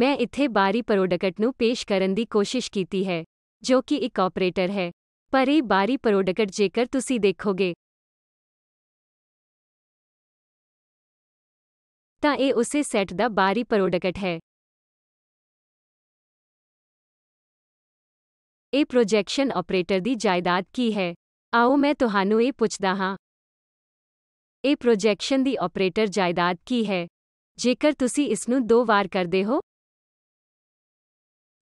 मैं इथे बारी प्रोडक्ट नु पेश करन दी कोशिश की है जो कि एक ऑपरेटर है पर ए बारी प्रोडक्ट जेकर तुसी देखोगे ता ए उसे सेट दा बारी प्रोडक्ट है ए प्रोजेक्शन ऑपरेटर की जायदाद की है आओ मैं तुहानू ए पुछदा हां ए प्रोजेक्शन दी ऑपरेटर जायदाद की है जेकर तुसी इसनु दो वार करते हो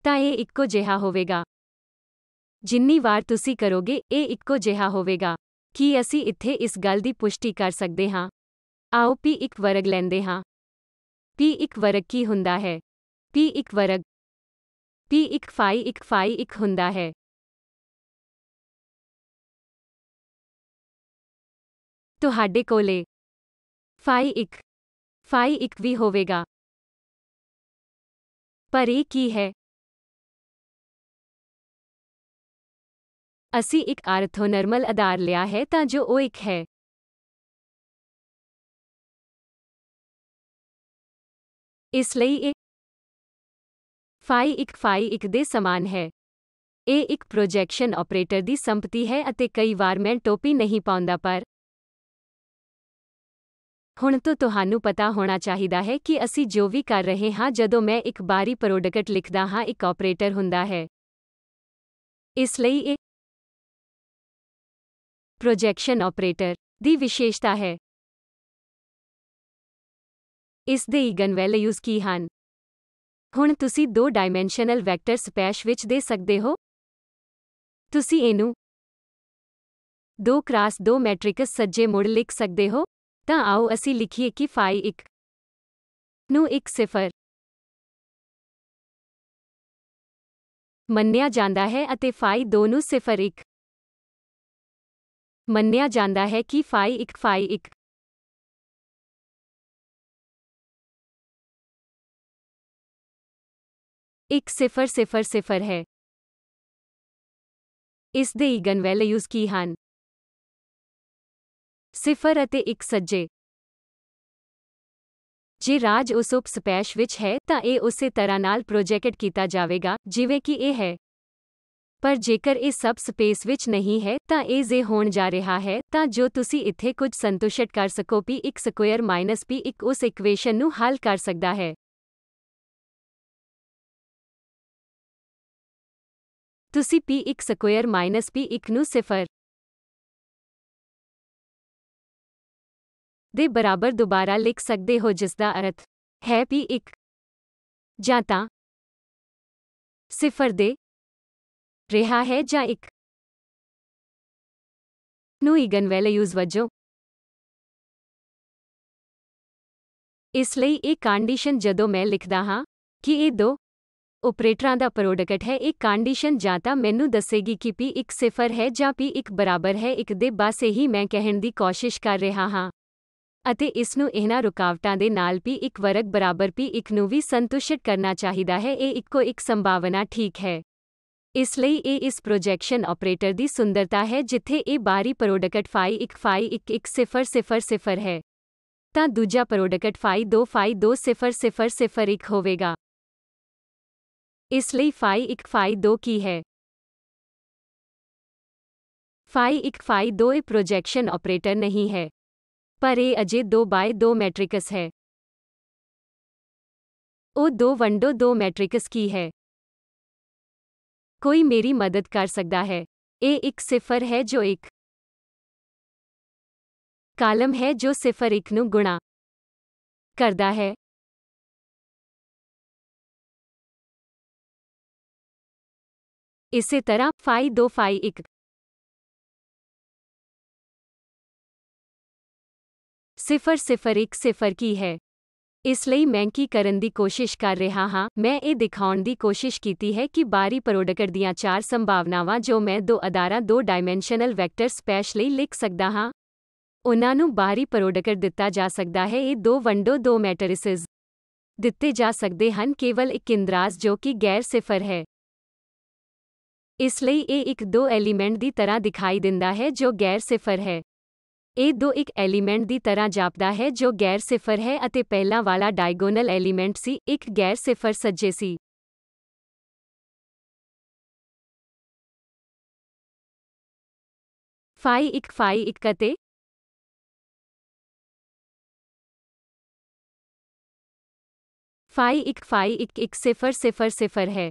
ਤਾਂ ਇਹ ਇੱਕੋ ਜਿਹਾ ਹੋਵੇਗਾ ਜਿੰਨੀ ਵਾਰ ਤੁਸੀਂ ਕਰੋਗੇ ਇਹ ਇੱਕੋ ਜਿਹਾ ਹੋਵੇਗਾ ਕੀ ਅਸੀਂ ਇੱਥੇ ਇਸ ਗੱਲ ਦੀ ਪੁਸ਼ਟੀ ਕਰ ਸਕਦੇ ਹਾਂ ਆਓ ਪੀ ਇੱਕ ਵਰਗ ਲੈਂਦੇ ਹਾਂ ਪੀ ਇੱਕ ਵਰਗ ਕੀ ਹੁੰਦਾ ਹੈ ਪੀ ਇੱਕ ਵਰਗ ਪੀ ਇੱਕ ਫਾਈ ਇੱਕ ਫਾਈ ਇੱਕ ਹੁੰਦਾ ਹੈ ਤੁਹਾਡੇ ਕੋਲੇ ਫਾਈ ਇੱਕ ਫਾਈ ਇੱਕ ਵੀ ਹੋਵੇਗਾ ਪਰ ਇਹ ਕੀ ਹੈ ਅਸੀਂ ਇੱਕ ਆਰਥੋਨਰਮਲ ਆਧਾਰ ਲਿਆ ਹੈ ਤਾਂ ਜੋ ਉਹ ਇੱਕ ਹੈ ਇਸ ਲਈ ਇਹ ਫਾਈ ਇੱਕ ਫਾਈ ਇੱਕ ਦੇ ਸਮਾਨ ਹੈ ਇਹ ਇੱਕ ਪ੍ਰੋਜੈਕਸ਼ਨ ਆਪਰੇਟਰ ਦੀ ਸੰਪਤੀ ਹੈ ਅਤੇ ਕਈ ਵਾਰ ਮੈਂ ਟੋਪੀ ਨਹੀਂ ਪਾਉਂਦਾ ਪਰ ਹੁਣ ਤੋਂ ਤੁਹਾਨੂੰ ਪਤਾ ਹੋਣਾ ਚਾਹੀਦਾ ਹੈ ਕਿ ਅਸੀਂ ਜੋ ਵੀ ਕਰ ਰਹੇ ਹਾਂ ਜਦੋਂ ਮੈਂ ਇੱਕ ਬਾਰੀ ਪ੍ਰੋਡਕਟ ਲਿਖਦਾ ਹਾਂ ਇੱਕ ਆਪਰੇਟਰ ਹੁੰਦਾ ਹੈ ਇਸ ਲਈ ਇਹ ਪ੍ਰੋਜੈਕਸ਼ਨ ਆਪਰੇਟਰ ਦੀ ਵਿਸ਼ੇਸ਼ਤਾ ਹੈ ਇਸ ਦੇ ਈਗਨ ਵੈਲਿਊਜ਼ ਕੀ ਹਨ ਹੁਣ ਤੁਸੀਂ ਦੋ ਡਾਈਮੈਂਸ਼ਨਲ ਵੈਕਟਰ ਸਪੈਸ਼ ਵਿੱਚ ਦੇ ਸਕਦੇ ਹੋ ਤੁਸੀਂ ਇਹਨੂੰ 2 ਕ੍ਰਾਸ 2 ਮੈਟ੍ਰਿਕਸ ਸੱਜੇ ਮੁੜ ਲਿਖ ਸਕਦੇ ਹੋ ਤਾਂ ਆਓ ਅਸੀਂ ਲਿਖੀਏ ਕਿ ਫਾਈ 1 ਨੂੰ 1 ਸਿਫਰ ਮੰਨਿਆ ਜਾਂਦਾ ਹੈ ਅਤੇ ਫਾਈ 2 ਨੂੰ 0 1 ਮੰਨਿਆ ਜਾਂਦਾ ਹੈ ਕਿ ਫਾਈ 1 ਫਾਈ 1 एक सिफर सिफर सिफर है इस दे इगन वैल्यूज की हन सिफर अते एक सज्जे जे राज उस उप स्पैश विच है ता ए उसे तरह नाल प्रोजेक्ट कीता जावेगा जिवे की ए है ਪਰ ਜੇਕਰ ਇਹ ਸਬ ਸਪੇਸ ਵਿੱਚ ਨਹੀਂ ਹੈ ਤਾਂ ਇਹ ਜੇ ਹੋਣ ਜਾ ਰਿਹਾ ਹੈ ਤਾਂ ਜੋ ਤੁਸੀਂ ਇੱਥੇ ਕੁਝ ਸੰਤੁਸ਼ਟ ਕਰ ਸਕੋ p ਇੱਕ ਸਕੁਅਰ p ਇੱਕ ਉਸ ਇਕੁਏਸ਼ਨ ਨੂੰ ਹੱਲ ਕਰ ਸਕਦਾ ਹੈ ਤੁਸੀਂ p ਇੱਕ ਸਕੁਅਰ p ਇੱਕ ਨੂੰ ਸਿਫਰ ਦੇ ਬਰਾਬਰ ਦੁਬਾਰਾ ਲਿਖ ਸਕਦੇ ਹੋ ਜਿਸ ਦਾ ਅਰਥ ਹੈ p1 ਜਾਂ ਤਾਂ ਸਿਫਰ ਦੇ ਰਿਹਾ ਹੈ ਜਾਂ ਇੱਕ ਨੂੰ ਈਗਨ ਵੈਲਿਊਜ਼ ਵਜੋਂ ਇਸ ਲਈ ਇਹ ਕੰਡੀਸ਼ਨ ਜਦੋਂ ਮੈਂ ਲਿਖਦਾ ਹਾਂ ਕਿ ਇਹ ਦੋ ਆਪਰੇਟਰਾਂ ਦਾ ਪ੍ਰੋਡਕਟ ਹੈ ਇਹ ਕੰਡੀਸ਼ਨ ਜਾਂ ਤਾਂ ਮੈਨੂੰ ਦੱਸੇਗੀ ਕਿ p ਇੱਕ ਸਿਫਰ ਹੈ ਜਾਂ p ਇੱਕ ਬਰਾਬਰ ਹੈ ਇੱਕ ਦੇ ਬਸ ਇਹੀ ਮੈਂ ਕਹਿਣ ਦੀ ਕੋਸ਼ਿਸ਼ ਕਰ ਰਿਹਾ ਹਾਂ ਅਤੇ ਇਸ ਨੂੰ ਇਹਨਾਂ ਰੁਕਾਵਟਾਂ ਦੇ ਨਾਲ p ਇੱਕ ਵਰਗ ਬਰਾਬਰ p ਇੱਕ ਨੂੰ ਵੀ ਸੰਤੁਸ਼ਟ ਕਰਨਾ ਚਾਹੀਦਾ ਹੈ ਇਹ ਇੱਕੋ ਇੱਕ ਸੰਭਾਵਨਾ ਠੀਕ ਹੈ इसलिए इस प्रोजेक्शन ऑपरेटर की सुंदरता है जिथे ए बारी प्रोडक्ट फाई एक फाई एक एक सिफर सिफर सिफर है तो दूजा प्रोडक्ट फाई दो फाई दो सिफर सिफर सिफर एक होवेगा इसलिए फाई एक फाई दो की है फाई एक फाई दो ए प्रोजेक्शन ऑपरेटर नहीं है पर ए अजे दो बाय दो मैट्रिकस है ओ दो वंडो दो मैट्रिकस की है कोई मेरी मदद कर सकता है ए एक सिफर है जो एक कालम है जो सिफर एक नु गुणा करता है इसे तरह फाई दो फाई एक सिफर सिफर एक सिफर की है ਇਸ ਲਈ ਮੈਂ ਕੀ ਕਰਨ ਦੀ ਕੋਸ਼ਿਸ਼ ਕਰ ਰਿਹਾ ਹਾਂ ਮੈਂ ਇਹ ਦਿਖਾਉਣ ਦੀ ਕੋਸ਼ਿਸ਼ ਕੀਤੀ ਹੈ ਕਿ ਬਾਰੀ ਪ੍ਰੋਡਕਟ ਦੀਆਂ ਚਾਰ ਸੰਭਾਵਨਾਵਾਂ ਜੋ ਮੈਂ ਦੋ ਅਦਾਰਾਂ ਦੋ ਡਾਈਮੈਂਸ਼ਨਲ ਵੈਕਟਰ ਸਪੈਸ਼ ਲਈ ਲਿਖ ਸਕਦਾ ਹਾਂ ਉਹਨਾਂ ਨੂੰ ਬਾਰੀ ਪ੍ਰੋਡਕਟ ਦਿੱਤਾ ਜਾ ਸਕਦਾ ਹੈ ਇਹ ਦੋ ਵੰਡੋ ਦੋ ਮੈਟਰਿਸਸ ਦਿੱਤੇ ਜਾ ਸਕਦੇ ਹਨ ਕੇਵਲ ਇੱਕ ਇੰਦਰਾਜ਼ ਜੋ ਕਿ ਗੈਰ ਸਿਫਰ ਹੈ ਇਸ ਲਈ ਇਹ ਇੱਕ ਦੋ ਐਲੀਮੈਂਟ ਦੀ ਤਰ੍ਹਾਂ ਦਿਖਾਈ ਦਿੰਦਾ ਹੈ ਜੋ ਗੈਰ ਸਿਫਰ ਹੈ ए दो एक एलीमेंट की तरह जापदा है जो गैर सिफर है अते पहला वाला डायगोनल एलीमेंट सी एक गैर सिफर सज्जे सी फाई एक फाई एक अते फाई एक फाई एक एक सिफर सिफर सिफर है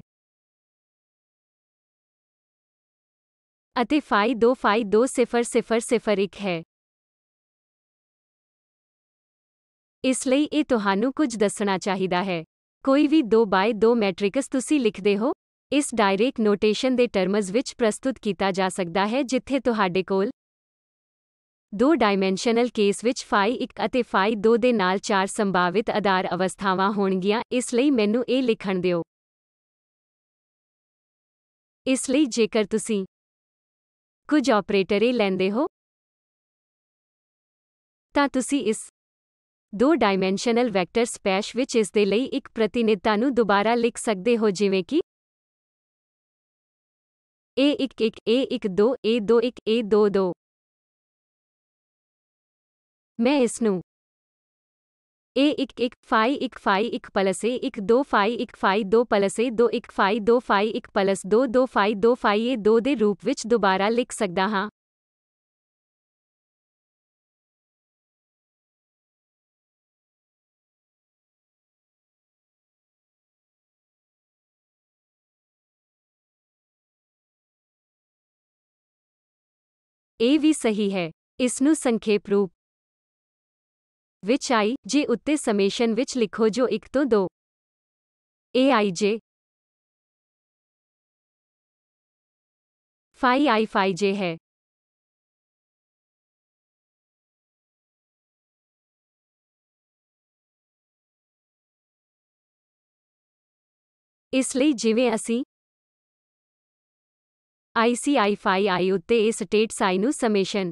अते फाई दो फाई दो सिफर सिफर सिफर एक है ਇਸ ਲਈ ਇਹ ਤੁਹਾਨੂੰ ਕੁਝ ਦੱਸਣਾ ਚਾਹੀਦਾ ਹੈ ਕੋਈ ਵੀ 2 2 ਮੈਟ੍ਰਿਕਸ ਤੁਸੀਂ ਲਿਖਦੇ ਹੋ ਇਸ ਡਾਇਰੈਕਟ ਨੋਟੇਸ਼ਨ ਦੇ ਟਰਮਸ ਵਿੱਚ ਪ੍ਰਸਤੁਤ ਕੀਤਾ ਜਾ ਸਕਦਾ ਹੈ ਜਿੱਥੇ ਤੁਹਾਡੇ ਕੋਲ ਦੋ ਡਾਈਮੈਂਸ਼ਨਲ ਕੇਸ ਵਿੱਚ ਫਾਈ 1 ਅਤੇ ਫਾਈ 2 ਦੇ ਨਾਲ ਚਾਰ ਸੰਭਾਵਿਤ ਆਧਾਰ ਅਵਸਥਾਵਾਂ ਹੋਣਗੀਆਂ ਇਸ ਲਈ ਮੈਨੂੰ ਇਹ ਲਿਖਣ ਦਿਓ ਇਸ ਲਈ ਜੇਕਰ ਤੁਸੀਂ ਕੁਝ ਆਪਰੇਟਰ ਲੈਂਦੇ ਹੋ ਤਾਂ ਤੁਸੀਂ ਇਸ ਦੋ ਡਾਈਮੈਂਸ਼ਨਲ ਵੈਕਟਰ ਸਪੈਸ਼ ਵਿੱਚ ਇਸ ਦੇ ਲਈ ਇੱਕ ਪ੍ਰਤੀਨਿਧਤਾ ਨੂੰ ਦੁਬਾਰਾ ਲਿਖ ਸਕਦੇ ਹੋ ਜਿਵੇਂ ਕਿ a11 a12 a21 a22 ਮੈਂ ਇਸ ਨੂੰ a11 1 plus a12 2 plus a21 phi2 phi1 2 2 phi a2 ਦੇ ਰੂਪ ਵਿੱਚ ਦੁਬਾਰਾ ਲਿਖ ਸਕਦਾ ਹਾਂ ए भी सही है इसन संखेप रूप विच आई जे उत्ते समेशन विच लिखो जो एक तो दो ए आई जे फाई आई फाई जे है इसलिए जिमें असी ICI-FI ਉੱਤੇ ਸਟੇਟ ਸਾਈ ਨੂੰ ਸਮੇਸ਼ਨ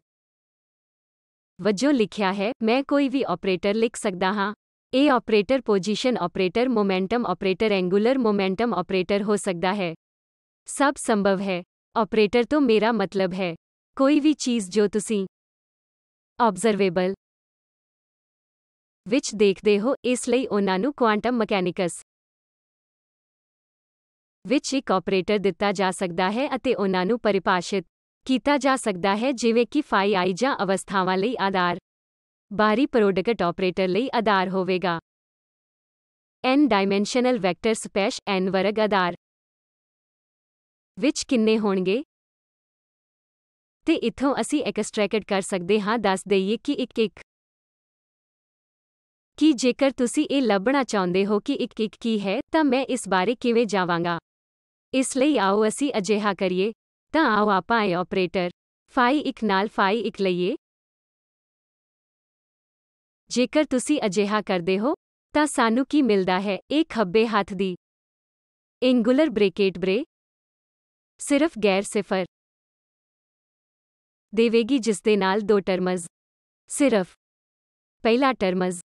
ਵਜੋਂ ਲਿਖਿਆ ਹੈ ਮੈਂ ਕੋਈ ਵੀ ਆਪਰੇਟਰ ਲਿਖ ਸਕਦਾ ਹਾਂ ਇਹ operator position operator momentum operator angular momentum operator ਹੋ ਸਕਦਾ ਹੈ ਸਭ ਸੰਭਵ ਹੈ ਆਪਰੇਟਰ ਤੋਂ ਮੇਰਾ ਮਤਲਬ ਹੈ ਕੋਈ ਵੀ ਚੀਜ਼ ਜੋ ਤੁਸੀਂ ਆਬਜ਼ਰਵੇਬਲ ਵਿੱਚ ਦੇਖਦੇ ਹੋ ਇਸ ਲਈ ਉਹਨਾਂ ਨੂੰ ਕੁਆਂਟਮ ਮਕੈਨਿਕਸ ਵਿੱਚ ਇੱਕ ਆਪਰੇਟਰ ਦਿੱਤਾ ਜਾ ਸਕਦਾ ਹੈ ਅਤੇ ਉਹਨਾਂ ਨੂੰ ਪਰਿਭਾਸ਼ਿਤ ਕੀਤਾ ਜਾ ਸਕਦਾ ਹੈ ਜਿਵੇਂ ਕਿ ਫਾਈ ਆਈ ਜਾਂ ਅਵਸਥਾਵਾਂ ਲਈ ਆਧਾਰ ਬਾਹਰੀ ਪ੍ਰੋਡਕਟ ਆਪਰੇਟਰ ਲਈ ਆਧਾਰ ਹੋਵੇਗਾ n dimensional vector space n ਵਰਗ ਆਧਾਰ ਵਿੱਚ ਕਿੰਨੇ ਹੋਣਗੇ ਤੇ ਇਥੋਂ ਅਸੀਂ ਐਕਸਟ੍ਰੈਕਟ ਕਰ ਸਕਦੇ ਹਾਂ ਦੱਸ ਦਈਏ ਕਿ ਇੱਕ ਇੱਕ ਕੀ ਜੇਕਰ ਤੁਸੀਂ ਇਹ ਲੱਭਣਾ ਚਾਹੁੰਦੇ ਹੋ ਕਿ ਇੱਕ ਇੱਕ ਕੀ ਹੈ ਤਾਂ ਮੈਂ ਇਸ ਬਾਰੇ ਕਿਵੇਂ ਜਾਵਾਂਗਾ ਇਸ ਲਈ ਆਓ ਅਸੀਂ ਅਜੇਹਾ ਕਰੀਏ ਤਾਂ ਆਓ ਆਪਾਂ ਇਹ ਆਪਰੇਟਰ ਫਾਈ 1 ਨਾਲ ਫਾਈ 1 ਲਈਏ ਜੇਕਰ ਤੁਸੀਂ ਅਜੇਹਾ ਕਰਦੇ ਹੋ ਤਾਂ ਸਾਨੂੰ ਕੀ ਮਿਲਦਾ ਹੈ ਇਹ ਖੱਬੇ ਹੱਥ ਦੀ ਐਂਗੂਲਰ ਬ੍ਰੈਕਟ ਬ੍ਰੇ ਸਿਰਫ ਗੈਰ ਸਿਫਰ ਦੇਵੇਗੀ ਜਿਸ ਦੇ ਨਾਲ ਦੋ ਟਰਮਸ ਸਿਰਫ ਪਹਿਲਾ ਟਰਮਸ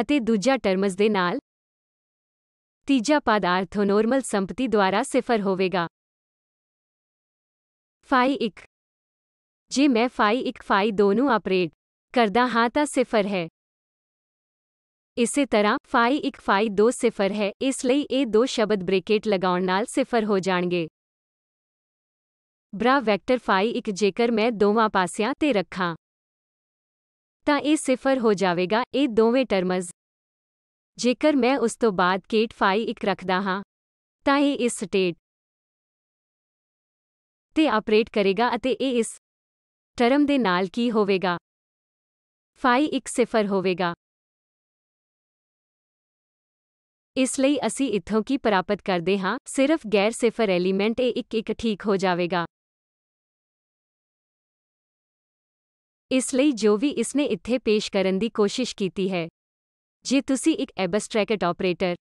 ਅਤੇ ਦੂਜਾ ਟਰਮਸ ਦੇ ਨਾਲ ਤੀਜਾ ਪਦ ਆਰਥੋਨੋਰਮਲ ਸੰਪਤੀ ਦੁਆਰਾ ਸਿਫਰ ਹੋਵੇਗਾ ਫਾਈ 1 ਜੇ ਮੈਂ ਫਾਈ 1 ਫਾਈ 2 ਨੂੰ ਆਪਰੇਟ ਕਰਦਾ ਹਾਂ ਤਾਂ ਸਿਫਰ ਹੈ ਇਸੇ ਤਰ੍ਹਾਂ ਫਾਈ 1 ਫਾਈ 2 ਸਿਫਰ ਹੈ ਇਸ ਲਈ ਇਹ ਦੋ ਸ਼ਬਦ ਬ੍ਰੈਕਟ ਲਗਾਉਣ ਨਾਲ ਸਿਫਰ ਹੋ ਜਾਣਗੇ ਬ੍ਰਾ ਵੈਕਟਰ ਫਾਈ 1 ਜੇਕਰ ਮੈਂ ਦੋਵਾਂ ਪਾਸਿਆਂ ਤੇ ਰੱਖਾਂ ਤਾਂ ਇਹ ਸਿਫਰ ਹੋ ਜਾਵੇਗਾ ਇਹ ਦੋਵੇਂ ਟਰਮਜ਼ जेकर मैं उस तो बाद केट फाई इक रखदा हाँ ता ए इस स्टेट ते ऑपरेट करेगा अते ए इस टर्म दे नाल की होवेगा फाई एक सिफर होवेगा इसलिए असी इथों की प्राप्त करते हाँ सिर्फ गैर सिफर एलीमेंट ए एक एक ठीक हो जाएगा इसलिए जो भी इसने इथे पेश करने की कोशिश की है ਜੇ ਤੁਸੀਂ ਇੱਕ ਐਬਸਟ੍ਰੈਕਟ ਆਪਰੇਟਰ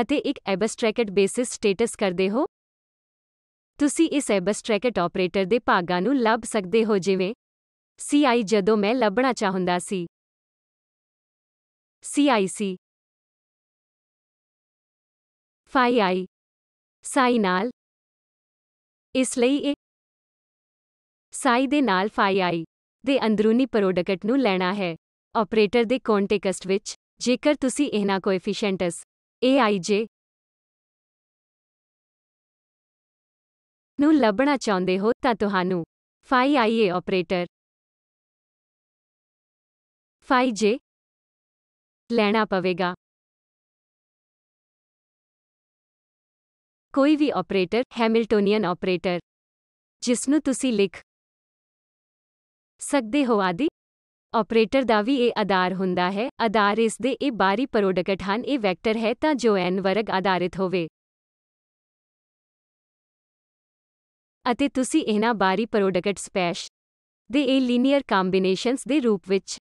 ਅਤੇ ਇੱਕ ਐਬਸਟ੍ਰੈਕਟ ਬੇਸਿਸ ਸਟੇਟਸ ਕਰਦੇ ਹੋ ਤੁਸੀਂ ਇਸ ਐਬਸਟ੍ਰੈਕਟ ਆਪਰੇਟਰ ਦੇ ਭਾਗਾਂ ਨੂੰ ਲੱਭ ਸਕਦੇ ਹੋ ਜਿਵੇਂ ਆਈ ਜਦੋਂ ਮੈਂ ਲੱਭਣਾ ਚਾਹੁੰਦਾ ਸੀ ਸੀ ਫਾਈ ਆਈ ਸਾਈ ਨਾਲ ਇਸ ਲਈ ਇਹ ਸਾਈ ਦੇ ਨਾਲ ਫਾਈ ਆਈ ਦੇ ਅੰਦਰੂਨੀ ਪ੍ਰੋਡਕਟ ਨੂੰ ਲੈਣਾ ਹੈ ਆਪਰੇਟਰ ਦੇ ਕੰਟੈਕਸਟ ਵਿੱਚ ਜੇਕਰ ਤੁਸੀਂ ਇਹਨਾਂ ਕੋਐਫੀਸ਼ੀਐਂਟਸ aij ਨੂੰ ਲੱਭਣਾ ਚਾਹੁੰਦੇ ਹੋ ਤਾਂ ਤੁਹਾਨੂੰ phi ia operator phi j ਲੈਣਾ ਪਵੇਗਾ ਕੋਈ ਵੀ ਆਪਰੇਟਰ ਹੈਮਿਲਟੋਨੀਅਨ ਆਪਰੇਟਰ ਜਿਸ ਨੂੰ ਤੁਸੀਂ ਲਿਖ ਸਕਦੇ ਹੋ ਆਦੀ ਆਪਰੇਟਰ ਦਾ ਵੀ ਇਹ ਆਧਾਰ ਹੁੰਦਾ ਹੈ ਆਧਾਰ ਇਸ ਦੇ ਇਹ ਬਾਰੀ ਪ੍ਰੋਡਕਟ ਹਨ ਇਹ ਵੈਕਟਰ ਹੈ ਤਾਂ ਜੋ n ਵਰਗ ਆਧਾਰਿਤ ਹੋਵੇ ਅਤੇ ਤੁਸੀਂ ਇਹਨਾਂ ਬਾਰੀ ਪ੍ਰੋਡਕਟ ਸਪੈਸ਼ ਦੇ ਇਹ ਲੀਨੀਅਰ ਕੰਬੀਨੇਸ਼ਨਸ ਦੇ ਰੂਪ ਵਿੱਚ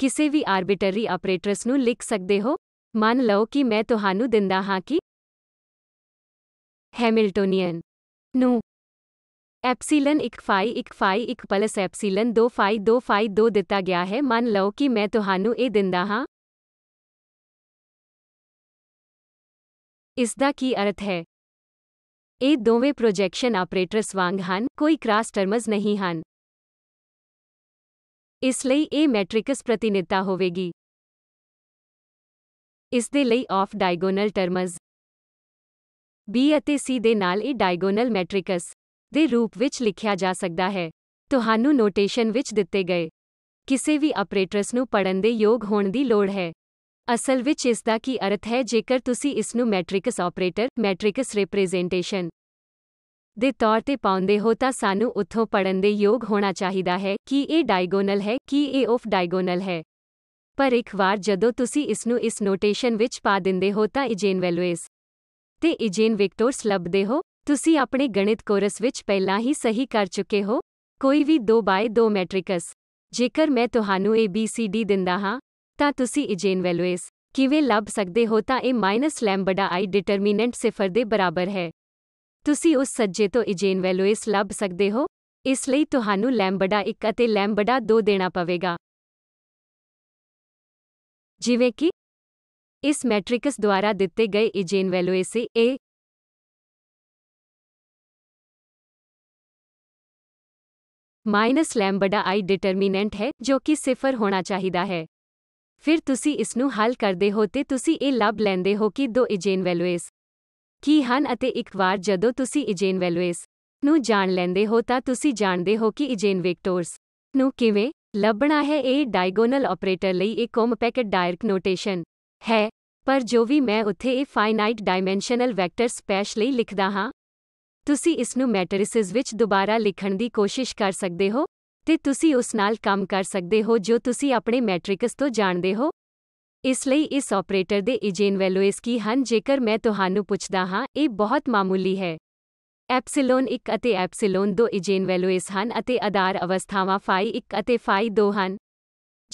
ਕਿਸੇ ਵੀ ਆਰਬਿਟਰੀ ਆਪਰੇਟਰਸ ਨੂੰ ਲਿਖ ਸਕਦੇ ਹੋ ਮੰਨ ਲਓ ਕਿ ਮੈਂ ਤੁਹਾਨੂੰ ਦਿੰਦਾ ਹਾਂ ਕਿ ਹੈਮਿਲਟੋਨੀਅਨ ਨੂੰ epsilon 1 phi 1 phi 1 plus epsilon 2 phi 2 phi 2 ਦਿੱਤਾ ਗਿਆ ਹੈ ਮੰਨ ਲਓ ਕਿ ਮੈਂ ਤੁਹਾਨੂੰ ਇਹ ਦਿੰਦਾ ਹਾਂ ਇਸ ਦਾ ਕੀ ਅਰਥ ਹੈ ਇਹ ਦੋਵੇਂ ਪ੍ਰੋਜੈਕਸ਼ਨ ਆਪਰੇਟਰਸ ਵਾਂਗ ਹਨ ਕੋਈ ਕ੍ਰਾਸ ਟਰਮਸ ਨਹੀਂ ਹਨ ਇਸ ਲਈ ਇਹ ਮੈਟ੍ਰਿਕਸ ਪ੍ਰਤੀਨਿਧਤਾ ਹੋਵੇਗੀ ਇਸ ਦੇ ਲਈ ਆਫ ਡਾਇਗੋਨਲ ਟਰਮਸ B ਅਤੇ C ਦੇ ਨਾਲ ਇਹ ਡਾਇਗੋਨਲ ਮੈਟ੍ਰਿਕਸ ਦੇ ਰੂਪ ਵਿੱਚ ਲਿਖਿਆ ਜਾ ਸਕਦਾ ਹੈ ਤੁਹਾਨੂੰ ਨੋਟੇਸ਼ਨ ਵਿੱਚ ਦਿੱਤੇ ਗਏ ਕਿਸੇ ਵੀ ਆਪਰੇਟਰਸ ਨੂੰ ਪੜਨ ਦੇ ਯੋਗ ਹੋਣ ਦੀ ਲੋੜ ਹੈ ਅਸਲ ਵਿੱਚ ਇਸ ਦਾ ਕੀ ਅਰਥ ਹੈ ਜੇਕਰ ਤੁਸੀਂ ਇਸ ਨੂੰ ਮੈਟ੍ਰਿਕਸ ਆਪਰੇਟਰ ਮੈਟ੍ਰਿਕਸ ਰਿਪਰੈਜ਼ੈਂਟੇਸ਼ਨ ਦੇ ਤੌਰ ਤੇ ਪਾਉਂਦੇ ਹੋ ਤਾਂ ਸਾਨੂੰ ਉੱਥੋਂ ਪੜਨ ਦੇ ਯੋਗ ਹੋਣਾ ਚਾਹੀਦਾ ਹੈ ਕਿ ਇਹ ਡਾਇਗੋਨਲ ਹੈ ਕਿ ਇਹ ਆਫ ਡਾਇਗੋਨਲ ਹੈ ਪਰ ਇੱਕ ਵਾਰ ਜਦੋਂ ਤੁਸੀਂ ਇਸ ਨੂੰ ਇਸ ਨੋਟੇਸ਼ਨ ਵਿੱਚ ਪਾ ਦਿੰਦੇ ਹੋ ਤਾਂ ਇਜੇਨ ਵੈਲਿਊਸ ਤੇ ਇਜੇਨ ਵੈਕਟਰਸ ਲੱਭਦੇ ਹੋ ਤੁਸੀਂ ਆਪਣੇ ਗਣਿਤ ਕੋਰਸ ਵਿੱਚ ਪਹਿਲਾਂ ਹੀ ਸਹੀ ਕਰ ਚੁੱਕੇ ਹੋ ਕੋਈ ਵੀ 2x2 ਮੈਟ੍ਰਿਕਸ ਜੇਕਰ ਮੈਂ ਤੁਹਾਨੂੰ A B C D ਦਿੰਦਾ ਹਾਂ ਤਾਂ ਤੁਸੀਂ ਇਜੇਨ ਵੈਲਿਊਸ ਕਿਵੇਂ ਲੱਭ ਸਕਦੇ ਹੋ ਤਾਂ ਇਹ ਮਾਈਨਸ ਲੈਂਬਡਾ i ਡਿਟਰਮੀਨੈਂਟ ਸਿਫਰ ਦੇ ਬਰਾਬਰ ਹੈ ਤੁਸੀਂ ਉਸ ਸੱਜੇ ਤੋਂ ਇਜੇਨ ਵੈਲਿਊਸ ਲੱਭ ਸਕਦੇ ਹੋ ਇਸ ਲਈ ਤੁਹਾਨੂੰ ਲੈਂਬਡਾ 1 ਅਤੇ ਲੈਂਬਡਾ 2 ਦੇਣਾ ਪਵੇਗਾ ਜਿਵੇਂ ਕਿ ਇਸ ਮੈਟ੍ਰਿਕਸ ਦੁਆਰਾ ਦਿੱਤੇ ਗਏ ਇਜੇਨ ਵੈਲਿਊਸ ਸੇ A minus lambda I determinant ਹੈ ਜੋ ਕਿ ਸਿਫਰ ਹੋਣਾ ਚਾਹੀਦਾ ਹੈ ਫਿਰ ਤੁਸੀਂ ਇਸ ਨੂੰ ਹੱਲ ਕਰਦੇ ਹੋ ਤੇ ਤੁਸੀਂ ਇਹ ਲੱਭ ਲੈਂਦੇ ਹੋ ਕਿ ਦੋ ਇਜੇਨ ਵੈਲਿਊਸ ਕੀ ਹਨ ਅਤੇ ਇੱਕ ਵਾਰ ਜਦੋਂ ਤੁਸੀਂ ਇਜੇਨ ਵੈਲਿਊਸ ਨੂੰ ਜਾਣ ਲੈਂਦੇ ਹੋ ਤਾਂ ਤੁਸੀਂ ਜਾਣਦੇ ਹੋ ਕਿ ਇਜੇਨ ਵੈਕਟਰਸ ਨੂੰ ਕਿਵੇਂ ਲੱਭਣਾ ਹੈ ਇਹ ਡਾਇਗੋਨਲ ਆਪਰੇਟਰ ਲਈ ਇੱਕ ਕੋਮ ਕੋਮਪੈਕਟ ਡਾਇਰਕ ਨੋਟੇਸ਼ਨ ਹੈ ਪਰ ਜੋ ਵੀ ਮੈਂ ਉੱਥੇ ਇਹ ਫਾਈਨਾਈਟ ਡਾਈਮੈਂਸ਼ਨਲ ਵੈਕਟਰ ਸਪੈਸ਼ ਲਈ ਲਿਖਦਾ ਹਾਂ ਤੁਸੀਂ ਇਸ ਨੂੰ ਮੈਟ੍ਰਿਸਸ ਵਿੱਚ ਦੁਬਾਰਾ ਲਿਖਣ ਦੀ ਕੋਸ਼ਿਸ਼ ਕਰ ਸਕਦੇ ਹੋ ਤੇ ਤੁਸੀਂ ਉਸ ਨਾਲ ਕੰਮ ਕਰ ਸਕਦੇ ਹੋ ਜੋ ਤੁਸੀਂ ਆਪਣੇ ਮੈਟ੍ਰਿਕਸ ਤੋਂ ਜਾਣਦੇ ਹੋ ਇਸ ਲਈ ਇਸ ਆਪਰੇਟਰ ਦੇ ਵੈਲਿਊਸ ਕੀ ਹਨ ਜੇਕਰ ਮੈਂ ਤੁਹਾਨੂੰ ਪੁੱਛਦਾ ਹਾਂ ਇਹ ਬਹੁਤ ਮਾਮੂਲੀ ਹੈ ਐਪਸਿਲੋਨ 1 ਅਤੇ ਐਪਸਿਲੋਨ 2 ਵੈਲਿਊਸ ਹਨ ਅਤੇ ਆਧਾਰ ਅਵਸਥਾਵਾਂ ਫਾਈ 1 ਅਤੇ ਫਾਈ 2 ਹਨ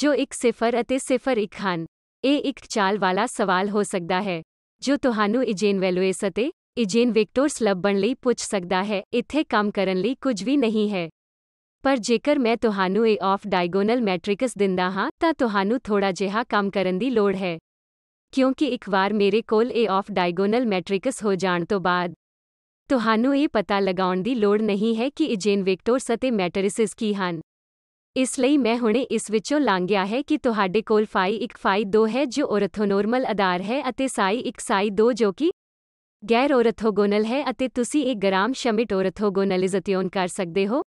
ਜੋ 1 ਸਿਫਰ ਅਤੇ ਸਿਫਰ 1 ਹਨ ਇਹ ਇੱਕ ਚਾਲ ਵਾਲਾ ਸਵਾਲ ਹੋ ਸਕਦਾ ਹੈ ਜੋ ਤੁਹਾਨੂੰ ਵੈਲਿਊਸ ਅਤੇ ਇਜੇਨ ਵੈਕਟਰਸ ਲੱਭਣ ਲਈ ਪੁੱਛ ਸਕਦਾ ਹੈ ਇੱਥੇ ਕੰਮ ਕਰਨ ਲਈ ਕੁਝ ਵੀ ਨਹੀਂ ਹੈ ਪਰ ਜੇਕਰ ਮੈਂ ਤੁਹਾਨੂੰ ਇਹ ਆਫ ਡਾਇਗੋਨਲ ਮੈਟ੍ਰਿਕਸ ਦਿੰਦਾ ਹਾਂ ਤਾਂ ਤੁਹਾਨੂੰ ਥੋੜਾ ਜਿਹਾ ਕੰਮ ਕਰਨ ਦੀ ਲੋੜ ਹੈ ਕਿਉਂਕਿ ਇੱਕ ਵਾਰ ਮੇਰੇ ਕੋਲ ਇਹ ਆਫ ਡਾਇਗੋਨਲ ਮੈਟ੍ਰਿਕਸ ਹੋ ਜਾਣ ਤੋਂ ਬਾਅਦ ਤੁਹਾਨੂੰ ਇਹ ਪਤਾ ਲਗਾਉਣ ਦੀ ਲੋੜ ਨਹੀਂ ਹੈ ਕਿ ਇਜੇਨ ਵੈਕਟਰਸ ਅਤੇ ਮੈਟ੍ਰਿਸਿਸ ਕੀ ਹਨ ਇਸ ਲਈ ਮੈਂ ਹੁਣੇ ਇਸ ਵਿੱਚੋਂ ਲੰਘ ਗਿਆ ਹੈ ਕਿ ਤੁਹਾਡੇ ਕੋਲ ਫਾਈ 1 ਫਾਈ 2 ਹੈ ਜੋ ਔਰਥੋਨੋਰਮਲ ਆਧਾਰ ਹੈ ਅਤੇ ਸਾਈ 1 ਸਾਈ 2 ਜੋ ਕਿ ਗੈਰ ਔਰਥੋਗੋਨਲ ਹੈ ਅਤੇ ਤੁਸੀਂ ਇਹ ਗ੍ਰਾਮ ਸ਼ਮਿਟ ਔਰਥੋਗੋਨਲਿਜ਼ੇਸ਼ਨ ਕਰ ਸਕਦੇ ਹੋ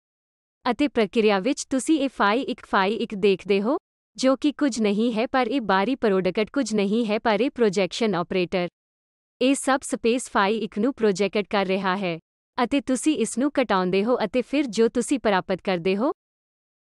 ਅਤੇ ਪ੍ਰਕਿਰਿਆ ਵਿੱਚ ਤੁਸੀਂ ਇਹ ਫਾਈ ਇੱਕ ਫਾਈ ਇੱਕ ਦੇਖਦੇ ਹੋ ਜੋ ਕਿ ਕੁਝ ਨਹੀਂ ਹੈ ਪਰ ਇਹ ਬਾਰੀ ਪ੍ਰੋਡਕਟ ਕੁਝ ਨਹੀਂ ਹੈ ਪਰ ਇਹ ਪ੍ਰੋਜੈਕਸ਼ਨ ਆਪਰੇਟਰ ਇਹ ਸਬ ਸਪੇਸ ਫਾਈ ਇੱਕ ਨੂੰ ਪ੍ਰੋਜੈਕਟ ਕਰ ਰਿਹਾ ਹੈ ਅਤੇ ਤੁਸੀਂ ਇਸ ਨੂੰ ਘਟਾਉਂਦੇ ਹੋ ਅਤੇ ਫਿਰ ਜੋ ਤੁਸੀਂ ਪ੍ਰਾਪਤ ਕਰਦੇ ਹੋ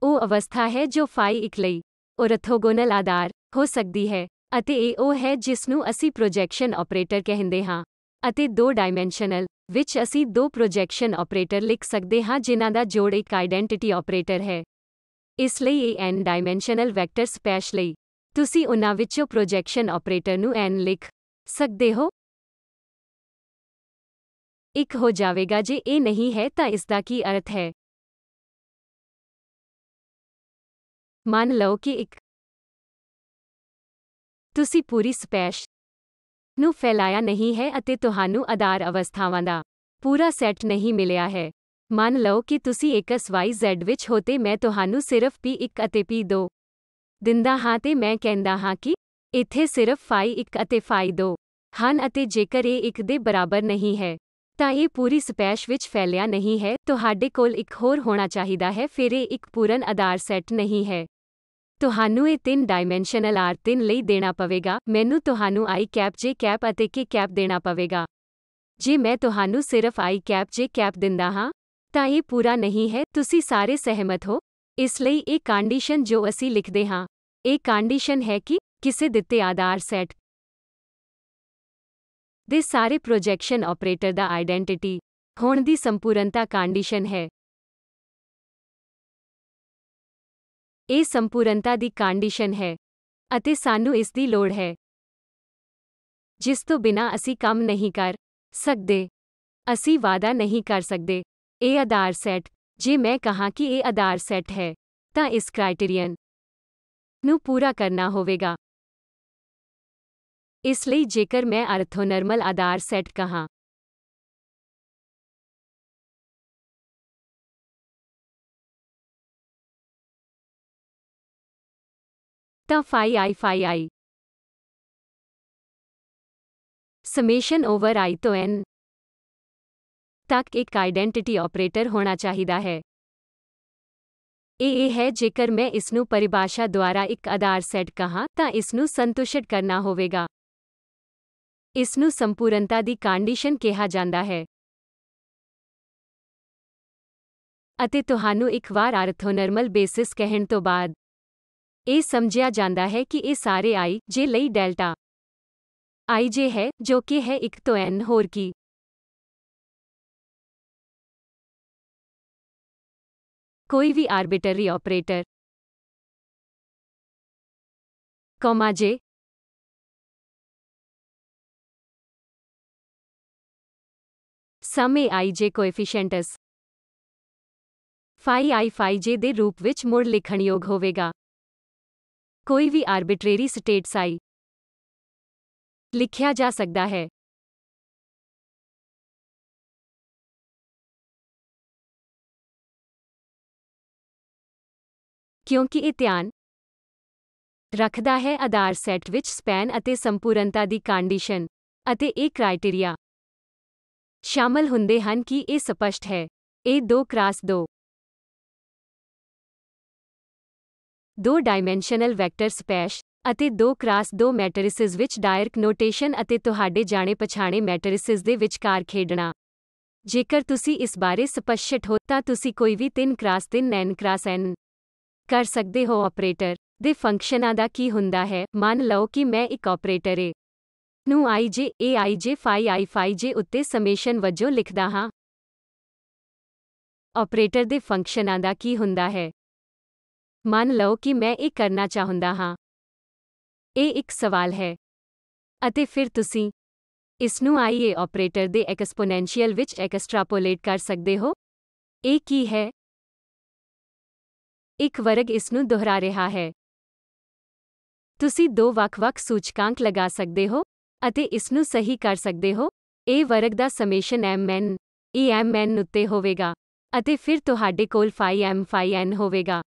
ਉਹ ਅਵਸਥਾ ਹੈ ਜੋ ਫਾਈ ਇੱਕ ਲਈ ਔਰਥੋਗੋਨਲ ਆਧਾਰ ਹੋ ਸਕਦੀ ਹੈ ਅਤੇ ਇਹ ਉਹ ਹੈ ਜਿਸ ਨੂੰ ਅਸੀਂ ਪ੍ਰੋਜੈਕਸ਼ਨ ਆਪਰੇਟਰ ਕਹਿੰਦੇ ਹਾਂ ਅਤੇ ਦੋ ਡਾਈਮੈਂਸ਼ਨਲ ਵਿੱਚ ਅਸੀਂ ਦੋ ਪ੍ਰੋਜੈਕਸ਼ਨ ਆਪਰੇਟਰ ਲਿਖ ਸਕਦੇ ਹਾਂ ਜਿਨ੍ਹਾਂ ਦਾ ਜੋੜ ਇੱਕ ਆਇਡੈਂਟੀਟੀ ਆਪਰੇਟਰ ਹੈ ਇਸ ਲਈ ਇਹ n ਡਾਈਮੈਂਸ਼ਨਲ ਵੈਕਟਰ ਸਪੈਸ਼ ਲਈ ਤੁਸੀਂ ਉਹਨਾਂ ਵਿੱਚੋਂ ਪ੍ਰੋਜੈਕਸ਼ਨ ਆਪਰੇਟਰ ਨੂੰ n ਲਿਖ ਸਕਦੇ ਹੋ ਇੱਕ ਹੋ ਜਾਵੇਗਾ ਜੇ ਇਹ ਨਹੀਂ ਹੈ ਤਾਂ ਇਸ ਦਾ ਕੀ ਅਰਥ ਹੈ ਮੰਨ ਲਓ ਕਿ ਇੱਕ ਤੁਸੀਂ ਪੂਰੀ ਸਪੈਸ਼ ਨੂੰ ਫੈਲਾਇਆ ਨਹੀਂ ਹੈ ਅਤੇ ਤੁਹਾਨੂੰ ਆਧਾਰ ਅਵਸਥਾਵਾਂ ਦਾ ਪੂਰਾ ਸੈੱਟ ਨਹੀਂ ਮਿਲਿਆ ਹੈ ਮੰਨ ਲਓ ਕਿ ਤੁਸੀਂ ਇੱਕ XYZ ਵਿੱਚ ਹੋਤੇ ਮੈਂ ਤੁਹਾਨੂੰ ਸਿਰਫ P1 ਅਤੇ P2 ਦਿੰਦਾ ਹਾਂ ਤੇ ਮੈਂ ਕਹਿੰਦਾ ਹਾਂ ਕਿ ਇੱਥੇ ਸਿਰਫ Φ1 ਅਤੇ Φ2 ਹਨ ਅਤੇ ਜੇਕਰ ਇਹ ਇੱਕ ਦੇ ਬਰਾਬਰ ਨਹੀਂ ਹੈ ਤਾਂ ਇਹ ਪੂਰੀ ਸਪੈਸ਼ ਵਿੱਚ ਫੈਲਿਆ ਨਹੀਂ ਹੈ ਤੁਹਾਡੇ ਕੋਲ ਇੱਕ ਹੋਰ ਹੋਣਾ ਚਾਹੀਦਾ ਹੈ ਫਿਰ ਇਹ ਇੱਕ ਪੂਰਨ ਆਧਾਰ ਸੈੱਟ ਨਹੀਂ ਹੈ ਤੁਹਾਨੂੰ ਇਹ ਤਿੰਨ ਡਾਈਮੈਂਸ਼ਨਲ ਆਰ ਤਿੰਨ ਲਈ ਦੇਣਾ ਪਵੇਗਾ ਮੈਨੂੰ ਤੁਹਾਨੂੰ ਆਈ ਕੈਪ ਜੇ ਕੈਪ ਅਤੇ ਕੇ ਕੈਪ ਦੇਣਾ ਪਵੇਗਾ ਜੇ ਮੈਂ ਤੁਹਾਨੂੰ ਸਿਰਫ ਆਈ ਕੈਪ ਜੇ ਕੈਪ ਦਿੰਦਾ ਹਾਂ ਤਾਂ ਇਹ ਪੂਰਾ ਨਹੀਂ ਹੈ ਤੁਸੀਂ ਸਾਰੇ ਸਹਿਮਤ ਹੋ ਇਸ ਲਈ ਇਹ ਕੰਡੀਸ਼ਨ ਜੋ ਅਸੀਂ ਲਿਖਦੇ ਹਾਂ ਇਹ ਕੰਡੀਸ਼ਨ ਹੈ ਕਿ ਕਿਸੇ ਦਿੱਤੇ ਆਧਾਰ ਸੈੱਟ ਦੇ ਸਾਰੇ ਪ੍ਰੋਜੈਕਸ਼ਨ ਆਪਰੇਟਰ ਦਾ ਆਇਡੈਂਟੀਟੀ ਹੋਣ ਦੀ ਸੰਪੂਰਨਤਾ ਕੰਡੀਸ਼ਨ ਹੈ ਇਹ ਸੰਪੂਰਨਤਾ ਦੀ ਕੰਡੀਸ਼ਨ ਹੈ ਅਤੇ ਸਾਨੂੰ ਇਸ ਦੀ ਲੋੜ ਹੈ ਜਿਸ ਤੋਂ ਬਿਨਾ ਅਸੀਂ ਕੰਮ ਨਹੀਂ ਕਰ ਸਕਦੇ ਅਸੀਂ ਵਾਦਾ ਨਹੀਂ ਕਰ ਸਕਦੇ ਇਹ ਆਧਾਰ ਸੈੱਟ ਜੇ ਮੈਂ ਕਹਾਂ ਕਿ ਇਹ ਆਧਾਰ ਸੈੱਟ ਹੈ ਤਾਂ ਇਸ ਕ੍ਰਾਈਟੇਰੀਅਨ ਨੂੰ ਪੂਰਾ ਕਰਨਾ ਹੋਵੇਗਾ ਇਸ ਲਈ ਜੇਕਰ ਮੈਂ ਅਰਥੋਨਰਮਲ ਆਧਾਰ ਸੈੱਟ ਕਹਾਂ ਤਾਂ phi i phi i summation over i ਤੋਂ n ਤੱਕ ਇੱਕ ਆਇਡੈਂਟੀਟੀ ਆਪਰੇਟਰ ਹੋਣਾ ਚਾਹੀਦਾ ਹੈ ਇਹ ਇਹ ਹੈ ਜੇਕਰ ਮੈਂ ਇਸ ਨੂੰ ਪਰਿਭਾਸ਼ਾ ਦੁਆਰਾ ਇੱਕ ਆਧਾਰ ਸੈੱਟ ਕਹਾ ਤਾਂ ਇਸ ਨੂੰ ਸੰਤੁਸ਼ਟ ਕਰਨਾ ਹੋਵੇਗਾ ਇਸ ਨੂੰ ਸੰਪੂਰਨਤਾ ਦੀ ਕੰਡੀਸ਼ਨ ਕਿਹਾ ਜਾਂਦਾ ਹੈ ਅਤੇ ਤੁਹਾਨੂੰ ਇੱਕ ਵਾਰ ਆਰਥੋਨਰਮਲ ਬੇਸਿਸ ਕਹਿਣ ਤੋਂ ਬਾਅਦ ਇਹ ਸਮਝਿਆ ਜਾਂਦਾ ਹੈ ਕਿ ਇਹ ਸਾਰੇ ਆਈ ਜੇ ਲਈ ਡੈਲਟਾ ਆਈ ਜੇ ਹੈ ਜੋ ਕਿ ਹੈ 1 ਤੋਂ n ਹੋਰ ਕੀ कोई भी आर्बिटरी ऑपरेटर कॉमा जे समय आई जे कोएफिशिएंटस फाई आई फाई जे ਦੇ ਰੂਪ ਵਿੱਚ ਮੁੜ ਲਿਖਣ ਯੋਗ ਹੋਵੇਗਾ ਕੋਈ ਵੀ ਆਰਬਿਟਰੇਰੀ ਸਾਈ ਲਿਖਿਆ ਜਾ ਸਕਦਾ ਹੈ ਕਿਉਂਕਿ ਇਹ ਧਿਆਨ ਰੱਖਦਾ ਹੈ ਆਧਾਰ ਸੈੱਟ ਵਿੱਚ ਸਪੈਨ ਅਤੇ ਸੰਪੂਰਨਤਾ ਦੀ ਕੰਡੀਸ਼ਨ ਅਤੇ ਇਹ ਕ੍ਰਾਈਟੇਰੀਆ ਸ਼ਾਮਲ ਹੁੰਦੇ ਹਨ ਕਿ ਇਹ ਸਪਸ਼ਟ ਹੈ ਇਹ 2 ਕ੍ਰਾਸ 2 ਦੋ ਡਾਈਮੈਂਸ਼ਨਲ ਵੈਕਟਰ ਸਪੈਸ਼ ਅਤੇ ਦੋ ਕ੍ਰਾਸ ਦੋ ਮੈਟ੍ਰਿਸਿਸ ਵਿੱਚ ਡਾਇਰਕ ਨੋਟੇਸ਼ਨ ਅਤੇ ਤੁਹਾਡੇ ਜਾਣੇ ਪਛਾਣੇ ਮੈਟ੍ਰਿਸਿਸ ਦੇ ਵਿਚਕਾਰ ਖੇਡਣਾ ਜੇਕਰ ਤੁਸੀਂ ਇਸ ਬਾਰੇ ਸਪਸ਼ਟ ਹੋ ਤਾਂ ਤੁਸੀਂ ਕੋਈ ਵੀ ਤਿੰਨ ਕ੍ਰਾਸ ਤਿੰਨ ਨੈਨ ਕ੍ਰਾਸ ਐਨ ਕਰ ਸਕਦੇ ਹੋ ਆਪਰੇਟਰ ਦੇ ਫੰਕਸ਼ਨਾਂ ਦਾ ਕੀ ਹੁੰਦਾ ਹੈ ਮੰਨ ਲਓ ਕਿ ਮੈਂ ਇੱਕ ਆਪਰੇਟਰ ਏ ਨੂੰ I J phi i phi j ਉੱਤੇ ਸਮੇਸ਼ਨ ਵਜੋਂ ਲਿਖਦਾ ਹਾਂ ਆਪਰੇਟਰ ਦੇ ਫੰਕਸ਼ਨਾਂ ਦਾ ਕੀ ਹੁੰਦਾ ਹੈ ਮੰਨ ਲਓ ਕਿ ਮੈਂ ਇਹ ਕਰਨਾ ਚਾਹੁੰਦਾ ਹਾਂ ਇਹ ਇੱਕ ਸਵਾਲ ਹੈ ਅਤੇ ਫਿਰ ਤੁਸੀਂ ਇਸ ਨੂੰ ਆਈਏ ਆਪਰੇਟਰ ਦੇ ਐਕਸਪੋਨੈਂਸ਼ੀਅਲ ਵਿੱਚ ਐਕਸਟ੍ਰਾਪੋਲੇਟ ਕਰ ਸਕਦੇ ਹੋ ਇਹ ਕੀ ਹੈ ਇੱਕ ਵਰਗ ਇਸ ਨੂੰ ਦੁਹਰਾ ਰਿਹਾ ਹੈ ਤੁਸੀਂ ਦੋ ਵੱਖ-ਵੱਖ ਸੂਚਕਾਂਕ ਲਗਾ ਸਕਦੇ ਹੋ ਅਤੇ ਇਸ ਨੂੰ ਸਹੀ ਕਰ ਸਕਦੇ ਹੋ ਇਹ ਵਰਗ ਦਾ ਸਮੇਸ਼ਨ mn emn ਉੱਤੇ ਹੋਵੇਗਾ ਅਤੇ ਫਿਰ ਤੁਹਾਡੇ ਕੋਲ phi m phi n ਹੋਵੇਗਾ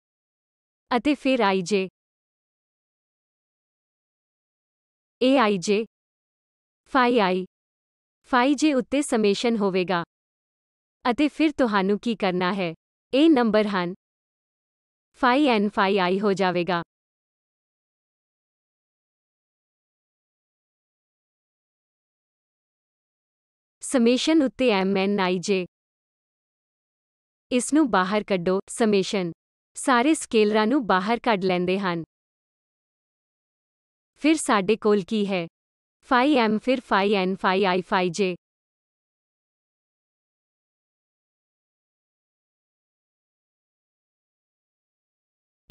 ਅਤੇ ਫਿਰ ਆਈਜੇ ਏ ਆਈਜੇ ਫਾਈ ਆਈ ਫਾਈ ਜੇ ਉੱਤੇ ਸਮੇਸ਼ਨ ਹੋਵੇਗਾ ਅਤੇ ਫਿਰ ਤੁਹਾਨੂੰ ਕੀ ਕਰਨਾ ਹੈ ਇਹ ਨੰਬਰ ਹਨ ਫਾਈ ਐਨ ਫਾਈ ਆਈ ਹੋ ਜਾਵੇਗਾ ਸਮੇਸ਼ਨ ਉੱਤੇ ਐਮ ਐਨ ਆਈ ਜੇ ਇਸ ਨੂੰ ਬਾਹਰ ਕੱਢੋ ਸਮੇਸ਼ਨ ਸਾਰੇ ਸਕੇਲਰਾਂ ਨੂੰ ਬਾਹਰ ਕੱਢ ਲੈਂਦੇ ਹਨ ਫਿਰ ਸਾਡੇ ਕੋਲ ਕੀ ਹੈ 5m ਫਿਰ 5n 5i 5j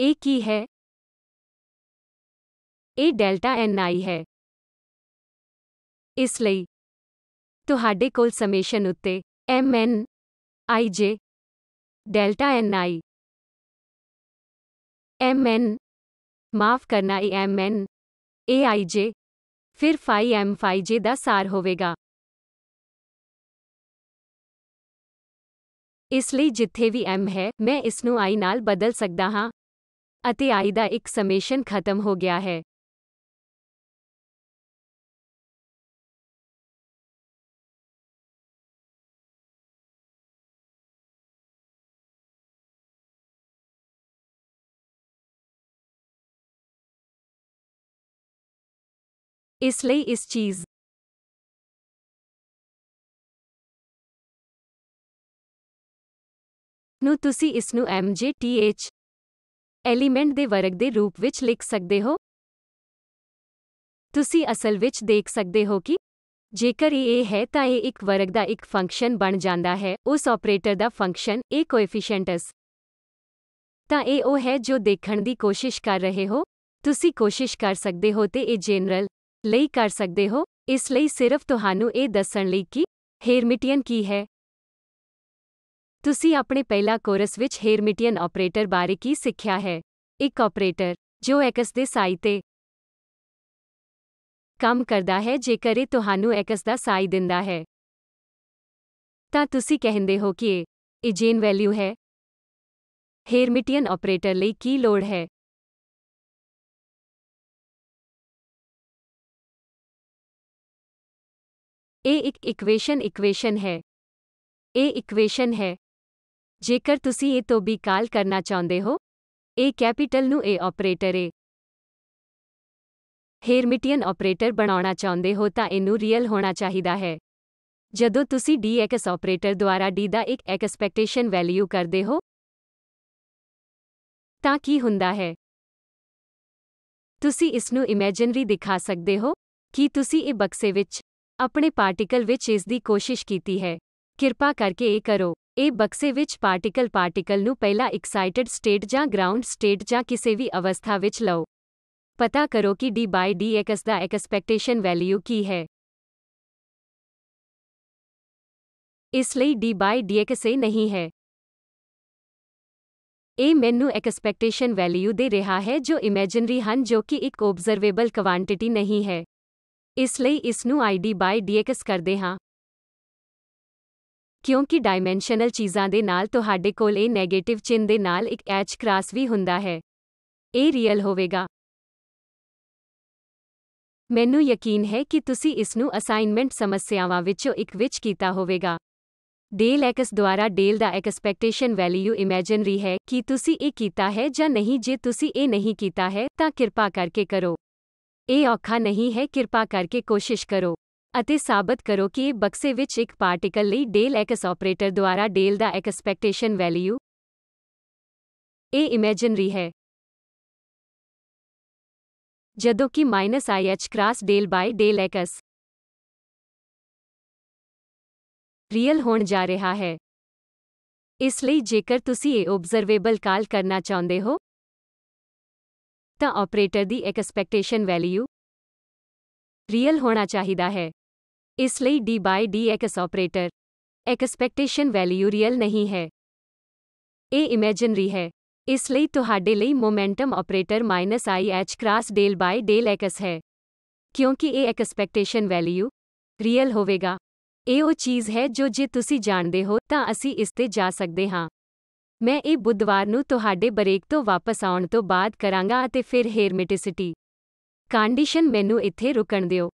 ए की है ए डेल्टा एन आई है ਇਸ ਲਈ ਤੁਹਾਡੇ ਕੋਲ ਸਮੇਸ਼ਨ ਉੱਤੇ ਐਮ ਐਨ ਆਈ ਜੇ ਡੈਲਟਾ ਐਨ ਆਈ एमएन ਮਾਫ ਕਰਨਾ AMN AIJ फिर phi M phi J ਦਾ ਸਾਰ ਹੋਵੇਗਾ ਇਸ ਲਈ ਜਿੱਥੇ ਵੀ ਐਮ ਹੈ ਮੈਂ ਇਸ ਨੂੰ ਆਈ ਨਾਲ ਬਦਲ ਸਕਦਾ ਹਾਂ ਅਤੇ ਆਈ ਦਾ ਇੱਕ ਸਮੇਸ਼ਨ ਖਤਮ ਹੋ ਗਿਆ ਹੈ ਇਸ ਲਈ ਇਸ ਚੀਜ਼ ਨੂੰ ਤੁਸੀਂ ਇਸ ਨੂੰ MJTH ਐਲੀਮੈਂਟ ਦੇ ਵਰਗ ਦੇ ਰੂਪ ਵਿੱਚ ਲਿਖ ਸਕਦੇ ਹੋ ਤੁਸੀਂ ਅਸਲ ਵਿੱਚ ਦੇਖ ਸਕਦੇ ਹੋ ਕਿ ਜੇਕਰ ਇਹ ਹੈ ਤਾਂ ਇਹ ਇੱਕ ਵਰਗ ਦਾ ਇੱਕ ਫੰਕਸ਼ਨ ਬਣ ਜਾਂਦਾ ਹੈ ਉਸ ਆਪਰੇਟਰ ਦਾ ਫੰਕਸ਼ਨ ਇਹ ਕੋਐਫੀਸ਼ੀਐਂਟਸ ਤਾਂ ਇਹ ਉਹ ਹੈ ਜੋ ਦੇਖਣ ਦੀ ਕੋਸ਼ਿਸ਼ ਕਰ ਰਹੇ ਹੋ ਤੁਸੀਂ ਕੋਸ਼ਿਸ਼ ਕਰ ਸਕਦੇ ਹੋ ਤੇ ਇਹ ਜਨਰਲ ਲਈ ਕਰ ਸਕਦੇ ਹੋ ਇਸ ਲਈ ਸਿਰਫ ਤੁਹਾਨੂੰ ਇਹ ਦੱਸਣ ਲਈ ਕਿ ਹੇਰਮਿਟੀਅਨ ਕੀ ਹੈ ਤੁਸੀਂ ਆਪਣੇ ਪਹਿਲਾ ਕੋਰਸ ਵਿੱਚ ਹੇਰਮਿਟੀਅਨ ਆਪਰੇਟਰ ਬਾਰੇ ਕੀ ਸਿੱਖਿਆ ਹੈ ਇੱਕ ਆਪਰੇਟਰ ਜੋ ਐਕਸ ਦੇ ਸਾਈ ਤੇ ਕੰਮ ਕਰਦਾ ਹੈ ਜੇਕਰ ਇਹ ਤੁਹਾਨੂੰ ਐਕਸ ਦਾ ਸਾਈ ਦਿੰਦਾ ਹੈ ਤਾਂ ਤੁਸੀਂ ਕਹਿੰਦੇ ਹੋ ਕਿ ਇਹ ਇਜੇਨ ਵੈਲਿਊ ਹੈ ਹੇਰਮਿਟੀਅਨ ਆਪਰੇਟਰ ਲਈ ਕੀ ਲੋੜ ਹੈ ਇਹ ਇੱਕ ਇਕੁਏਸ਼ਨ ਇਕੁਏਸ਼ਨ ਹੈ ਇਹ ਇਕੁਏਸ਼ਨ ਹੈ ਜੇਕਰ ਤੁਸੀਂ ਇਹ ਤੋਂ ਵੀ ਕਾਲ ਕਰਨਾ ਚਾਹੁੰਦੇ ਹੋ ਇਹ ਕੈਪੀਟਲ ਨੂੰ ਇਹ ਆਪਰੇਟਰ ਹੈ ਹੇਰਮਿਟੀਅਨ ਆਪਰੇਟਰ ਬਣਾਉਣਾ ਚਾਹੁੰਦੇ ਹੋ ਤਾਂ ਇਹਨੂੰ ਰੀਅਲ ਹੋਣਾ ਚਾਹੀਦਾ ਹੈ ਜਦੋਂ ਤੁਸੀਂ dx ਆਪਰੇਟਰ ਦੁਆਰਾ ਡੀ ਦਾ ਇੱਕ ਐਕਸਪੈਕਟੇਸ਼ਨ ਵੈਲਿਊ ਕਰਦੇ ਹੋ ਤਾਂ ਕੀ ਹੁੰਦਾ ਹੈ ਤੁਸੀਂ ਇਸ ਨੂੰ ਇਮੇਜਿਨਰੀ ਦਿਖਾ ਸਕਦੇ ਹੋ ਕਿ ਤੁਸੀਂ ਇਹ ਬਕਸੇ ਵਿੱਚ ਆਪਣੇ ਪਾਰਟੀਕਲ ਵਿੱਚ ਇਸ ਦੀ ਕੋਸ਼ਿਸ਼ ਕੀਤੀ ਹੈ ਕਿਰਪਾ ਕਰਕੇ ਇਹ ਕਰੋ ਇਹ ਬਕਸੇ ਵਿੱਚ ਪਾਰਟੀਕਲ ਪਾਰਟੀਕਲ ਨੂੰ ਪਹਿਲਾ ਐਕਸਾਈਟਿਡ ਸਟੇਟ ਜਾਂ ਗਰਾਊਂਡ ਸਟੇਟ ਜਾਂ ਕਿਸੇ ਵੀ ਅਵਸਥਾ ਵਿੱਚ ਲਓ ਪਤਾ ਕਰੋ ਕਿ ਡੀ ਬਾਈ ਡੀ ਐਕਸ ਦਾ ਐਕਸਪੈਕਟੇਸ਼ਨ ਵੈਲਿਊ ਕੀ ਹੈ ਇਸ ਲਈ ਡੀ ਐਕਸ ਇਹ ਨਹੀਂ ਹੈ ਇਹ ਮੈਨੂੰ ਐਕਸਪੈਕਟੇਸ਼ਨ ਵੈਲਿਊ ਦੇ ਰਿਹਾ ਹੈ ਜੋ ਇਮੇਜਿਨਰੀ ਹਨ ਜੋ ਕਿ ਇੱਕ ਆਬਜ਼ਰਵੇਬਲ ਕੁਆਂਟੀਟੀ ਨਹੀਂ ਹੈ ਇਸ ਲਈ ਇਸ ਨੂੰ id by dx ਕਰਦੇ ਹਾਂ ਕਿਉਂਕਿ ਡਾਈਮੈਂਸ਼ਨਲ ਚੀਜ਼ਾਂ ਦੇ ਨਾਲ ਤੁਹਾਡੇ ਕੋਲ ਇਹ 네ਗੇਟਿਵ ਚਿੰਨ ਦੇ ਨਾਲ ਇੱਕ ਐਚ ਕ੍ਰਾਸ ਵੀ ਹੁੰਦਾ ਹੈ ਇਹ ਰੀਅਲ ਹੋਵੇਗਾ ਮੈਨੂੰ ਯਕੀਨ ਹੈ ਕਿ ਤੁਸੀਂ ਇਸ ਨੂੰ ਅਸਾਈਨਮੈਂਟ ਸਮੱਸਿਆਵਾਂ ਵਿੱਚੋਂ ਇੱਕ ਵਿੱਚ ਕੀਤਾ ਹੋਵੇਗਾ ਡੇਲ ਐਕਸ ਦੁਆਰਾ ਡੇਲ ਦਾ ਐਕਸਪੈਕਟੇਸ਼ਨ ਵੈਲਿਊ ਇਮੇਜਿਨਰੀ ਹੈ ਕਿ ਤੁਸੀਂ ਇਹ ਕੀਤਾ ਹੈ ਜਾਂ ਨਹੀਂ ਜੇ ਤੁਸੀਂ ਇਹ ਨਹੀਂ ਕੀਤਾ ਹੈ ਤਾਂ ਕਿਰਪਾ ਕਰਕੇ ਕਰੋ ਇਹ ਔਖਾ ਨਹੀਂ ਹੈ ਕਿਰਪਾ ਕਰਕੇ ਕੋਸ਼ਿਸ਼ ਕਰੋ ਅਤੇ ਸਾਬਤ ਕਰੋ ਕਿ ਇਹ ਬਕਸੇ ਵਿੱਚ ਇੱਕ ਪਾਰਟੀਕਲ ਲਈ ਡੇਲ ਐਕਸ ਆਪਰੇਟਰ ਦੁਆਰਾ ਡੇਲ ਦਾ ਐਕਸਪੈਕਟੇਸ਼ਨ ਵੈਲਿਊ ਇਹ ਇਮੇਜਿਨਰੀ ਹੈ ਜਦੋਂ ਕਿ -ih cross del by del X real ਹੋਣ ਜਾ ਰਿਹਾ ਹੈ ਇਸ ਲਈ ਜੇਕਰ ਤੁਸੀਂ ਇਹ ਆਬਜ਼ਰਵੇਬਲ ਕਾਲ ਕਰਨਾ ਚਾਹੁੰਦੇ ਹੋ ਤਾਂ ਆਪਰੇਟਰ ਦੀ ਐਕਸਪੈਕਟੇਸ਼ਨ ਵੈਲਿਊ ਰੀਅਲ ਹੋਣਾ ਚਾਹੀਦਾ ਹੈ ਇਸ ਲਈ d dx operator expectation value real ਨਹੀਂ ਹੈ ਇਹ ਇਮੇਜਿਨਰੀ ਹੈ ਇਸ ਲਈ ਤੁਹਾਡੇ ਲਈ momentum operator -ih cross del by del x ਹੈ ਕਿਉਂਕਿ ਇਹ ਐਕਸਪੈਕਟੇਸ਼ਨ ਵੈਲਿਊ ਰੀਅਲ ਹੋਵੇਗਾ ਇਹ ਉਹ ਚੀਜ਼ ਹੈ ਜੋ ਜੇ ਤੁਸੀਂ ਜਾਣਦੇ ਹੋ ਤਾਂ ਅਸੀਂ ਇਸ ਤੇ ਜਾ ਸਕਦੇ ਹਾਂ ਮੈਂ ਇਹ ਬੁੱਧਵਾਰ ਨੂੰ ਤੁਹਾਡੇ ਬ੍ਰੇਕ ਤੋਂ ਵਾਪਸ ਆਉਣ ਤੋਂ ਬਾਅਦ ਕਰਾਂਗਾ ਅਤੇ ਫਿਰ ਹੇਰਮੇਟਿਸਿਟੀ ਕੰਡੀਸ਼ਨ ਮੈਨੂੰ ਇੱਥੇ ਰੁਕਣ ਦਿਓ